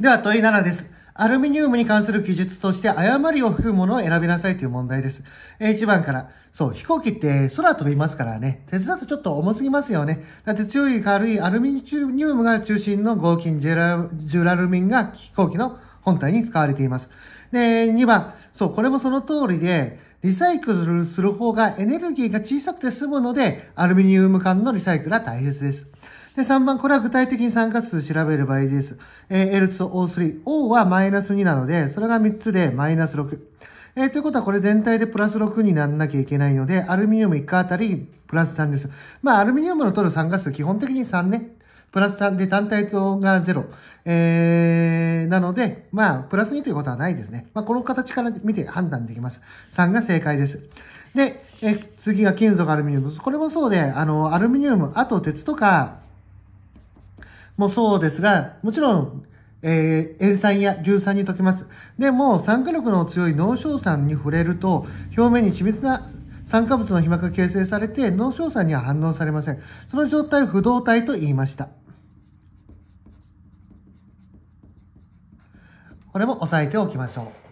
では問い7です。アルミニウムに関する記述として誤りを含むものを選びなさいという問題です。1番から。そう、飛行機って空飛びますからね。鉄だとちょっと重すぎますよね。だって強い軽いアルミニウムが中心の合金ジュラジュラルミンが飛行機の本体に使われています。で、2番。そう、これもその通りで、リサイクルする方がエネルギーが小さくて済むので、アルミニウム缶のリサイクルは大切です。で、3番、これは具体的に酸化数調べる場合です。えー、L2O3。O はマイナス2なので、それが3つでマイナス6。えー、ということはこれ全体でプラス6にならなきゃいけないので、アルミニウム1個あたりプラス3です。まあ、アルミニウムの取る酸化数、基本的に3ね。プラス3で単体とが0。えー、なので、まあ、プラス2ということはないですね。まあ、この形から見て判断できます。3が正解です。で、え、次が金属アルミニウム。これもそうで、あの、アルミニウム、あと鉄とか、もそうですが、もちろん、えー、塩酸や硫酸に溶けます。でも、酸化力の強い脳硝酸に触れると、表面に緻密な酸化物の皮膜が形成されて、脳硝酸には反応されません。その状態を不動体と言いました。これも押さえておきましょう。